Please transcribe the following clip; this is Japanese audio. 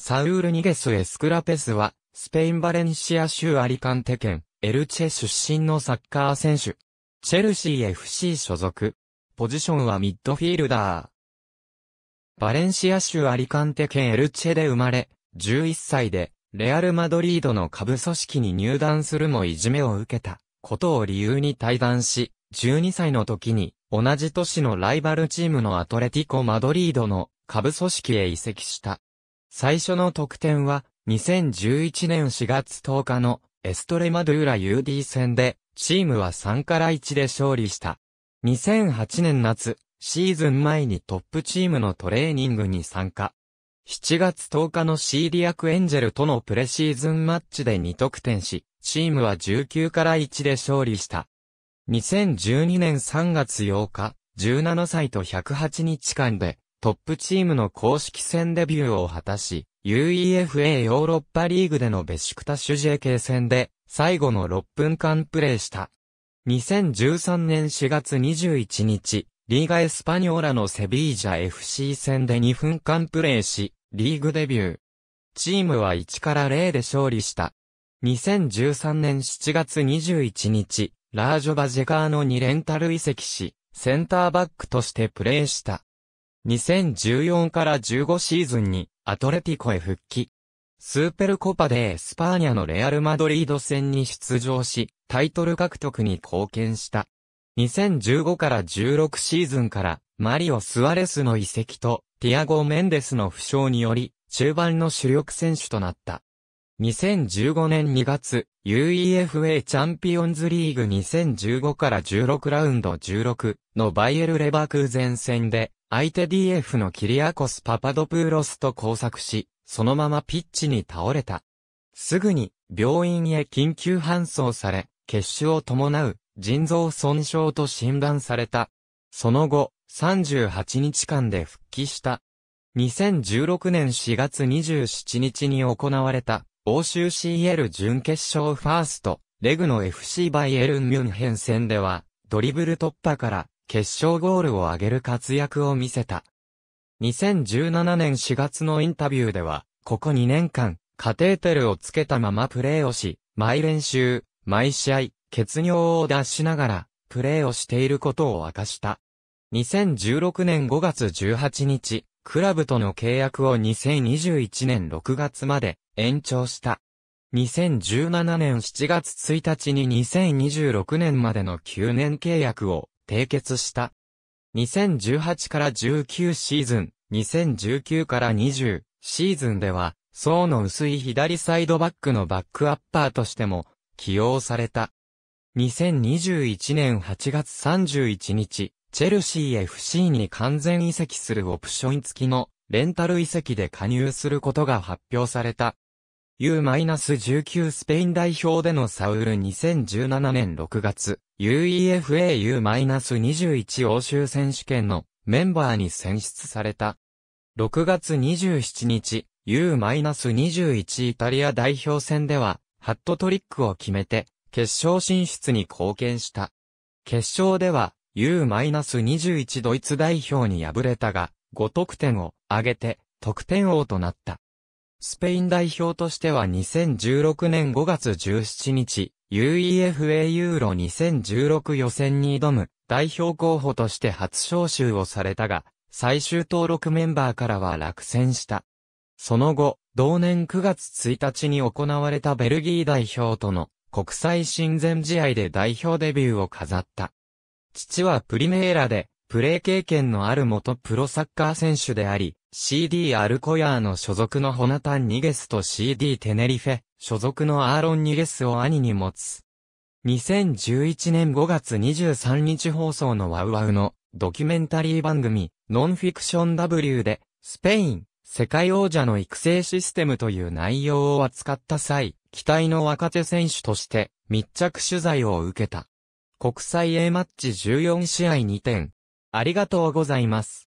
サウール・ニゲス・エスクラペスは、スペイン・バレンシア州アリカンテ県、エルチェ出身のサッカー選手。チェルシー FC 所属。ポジションはミッドフィールダー。バレンシア州アリカンテ県エルチェで生まれ、11歳で、レアル・マドリードの下部組織に入団するもいじめを受けたことを理由に退団し、12歳の時に、同じ都市のライバルチームのアトレティコ・マドリードの下部組織へ移籍した。最初の得点は、2011年4月10日のエストレマドゥーラ UD 戦で、チームは3から1で勝利した。2008年夏、シーズン前にトップチームのトレーニングに参加。7月10日のシーディアクエンジェルとのプレシーズンマッチで2得点し、チームは19から1で勝利した。2012年3月8日、17歳と108日間で、トップチームの公式戦デビューを果たし、UEFA ヨーロッパリーグでのベシクタシュ JK 戦で最後の6分間プレーした。2013年4月21日、リーガエスパニョーラのセビージャ FC 戦で2分間プレーし、リーグデビュー。チームは1から0で勝利した。2013年7月21日、ラージョバジェカーノにレンタル移籍し、センターバックとしてプレーした。2014から15シーズンにアトレティコへ復帰。スーペルコパでエスパーニャのレアル・マドリード戦に出場し、タイトル獲得に貢献した。2015から16シーズンからマリオ・スアレスの移籍とティアゴ・メンデスの負傷により中盤の主力選手となった。2015年2月 UEFA チャンピオンズリーグ2015から16ラウンド16のバイエル・レバークーゼン戦で相手 DF のキリアコス・パパドプーロスと交錯し、そのままピッチに倒れた。すぐに病院へ緊急搬送され、血腫を伴う腎臓損傷と診断された。その後、38日間で復帰した。2016年4月27日に行われた欧州 CL 準決勝ファースト、レグの FC バイエルン・ミュンヘン戦では、ドリブル突破から決勝ゴールを挙げる活躍を見せた。2017年4月のインタビューでは、ここ2年間、カテーテルをつけたままプレーをし、毎練習、毎試合、血尿を出しながら、プレーをしていることを明かした。2016年5月18日、クラブとの契約を2021年6月まで延長した。2017年7月1日に2026年までの9年契約を締結した。2018から19シーズン、2019から20シーズンでは、層の薄い左サイドバックのバックアッパーとしても起用された。2021年8月31日、チェルシー FC に完全移籍するオプション付きのレンタル移籍で加入することが発表された。U-19 スペイン代表でのサウル2017年6月、UEFA U-21 欧州選手権のメンバーに選出された。6月27日、U-21 イタリア代表戦では、ハットトリックを決めて、決勝進出に貢献した。決勝では、U-21 ドイツ代表に敗れたが、5得点を挙げて、得点王となった。スペイン代表としては2016年5月17日、UEFA ユーロ2016予選に挑む代表候補として初招集をされたが、最終登録メンバーからは落選した。その後、同年9月1日に行われたベルギー代表との国際親善試合で代表デビューを飾った。父はプリメーラで、プレー経験のある元プロサッカー選手であり、CD アルコヤーの所属のホナタン・ニゲスと CD テネリフェ、所属のアーロン・ニゲスを兄に持つ。2011年5月23日放送のワウワウのドキュメンタリー番組、ノンフィクション W で、スペイン、世界王者の育成システムという内容を扱った際、期待の若手選手として密着取材を受けた。国際 A マッチ14試合2点。ありがとうございます。